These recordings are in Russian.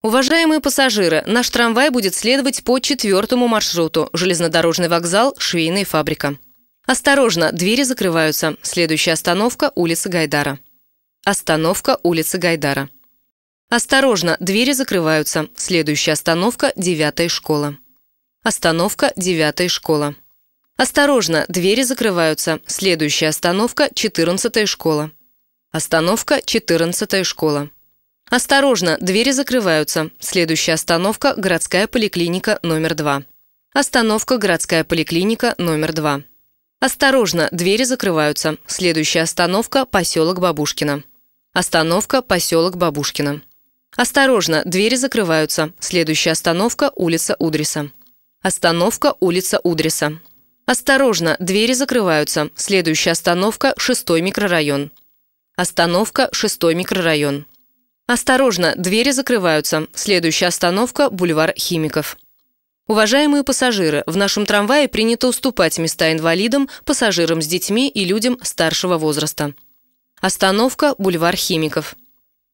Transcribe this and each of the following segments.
Уважаемые пассажиры, наш трамвай будет следовать по четвертому маршруту – железнодорожный вокзал, швейная фабрика. Осторожно, двери закрываются. Следующая остановка – улица Гайдара. Остановка – улица Гайдара. Осторожно, двери закрываются. Следующая остановка – девятая школа. Остановка – девятая школа. Осторожно, двери закрываются. Следующая остановка – четырнадцатая школа. Остановка – четырнадцатая школа. Осторожно, двери закрываются. Следующая остановка – городская поликлиника номер два. Остановка – городская поликлиника номер два. Осторожно, двери закрываются. Следующая остановка – поселок Бабушкина. Остановка – поселок Бабушкина. Осторожно, двери закрываются. Следующая остановка – улица Удриса. Остановка – улица Удриса. Осторожно, двери закрываются. Следующая остановка – шестой микрорайон. Остановка – шестой микрорайон. Осторожно, двери закрываются. Следующая остановка – бульвар Химиков. Уважаемые пассажиры, в нашем трамвае принято уступать места инвалидам, пассажирам с детьми и людям старшего возраста. Остановка – бульвар Химиков.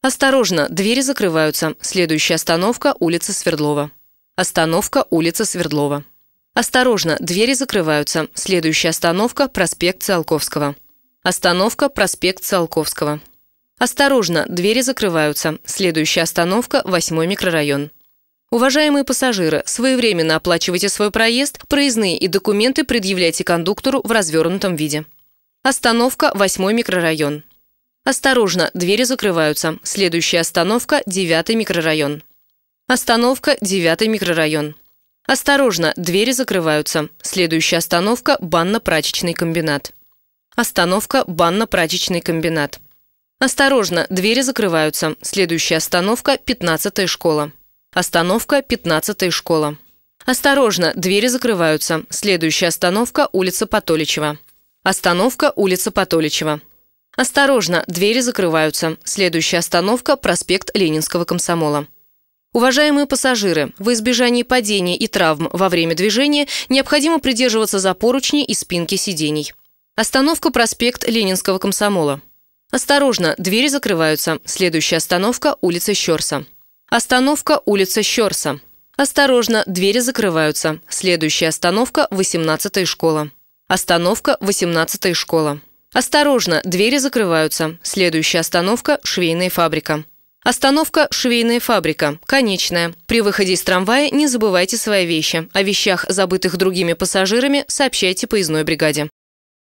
Осторожно, двери закрываются. Следующая остановка – улица Свердлова. Остановка – улица Свердлова. Осторожно, двери закрываются. Следующая остановка – проспект Циолковского. Остановка – проспект Циолковского. Осторожно, двери закрываются. Следующая остановка – восьмой микрорайон. Уважаемые пассажиры, своевременно оплачивайте свой проезд, проездные и документы предъявляйте кондуктору в развернутом виде. Остановка восьмой микрорайон. Осторожно, двери закрываются. Следующая остановка девятый микрорайон. Остановка девятый микрорайон. Осторожно, двери закрываются. Следующая остановка банно-прачечный комбинат. Остановка банно-прачечный комбинат. Осторожно, двери закрываются. Следующая остановка – 15-я школа. Остановка – 15-я школа. Осторожно, двери закрываются. Следующая остановка – улица Потоличева. Остановка – улица Потоличева. Осторожно, двери закрываются. Следующая остановка – проспект Ленинского комсомола. Уважаемые пассажиры, в избежании падений и травм во время движения необходимо придерживаться за поручни и спинки сидений. Остановка проспект Ленинского комсомола. Осторожно, двери закрываются. Следующая остановка – улица Щерса. Остановка – улица Щерса. Осторожно, двери закрываются. Следующая остановка – 18-я школа. Остановка – 18-я школа. Осторожно, двери закрываются. Следующая остановка – швейная фабрика. Остановка «Швейная фабрика». Конечная. При выходе из трамвая не забывайте свои вещи. О вещах, забытых другими пассажирами, сообщайте поездной бригаде.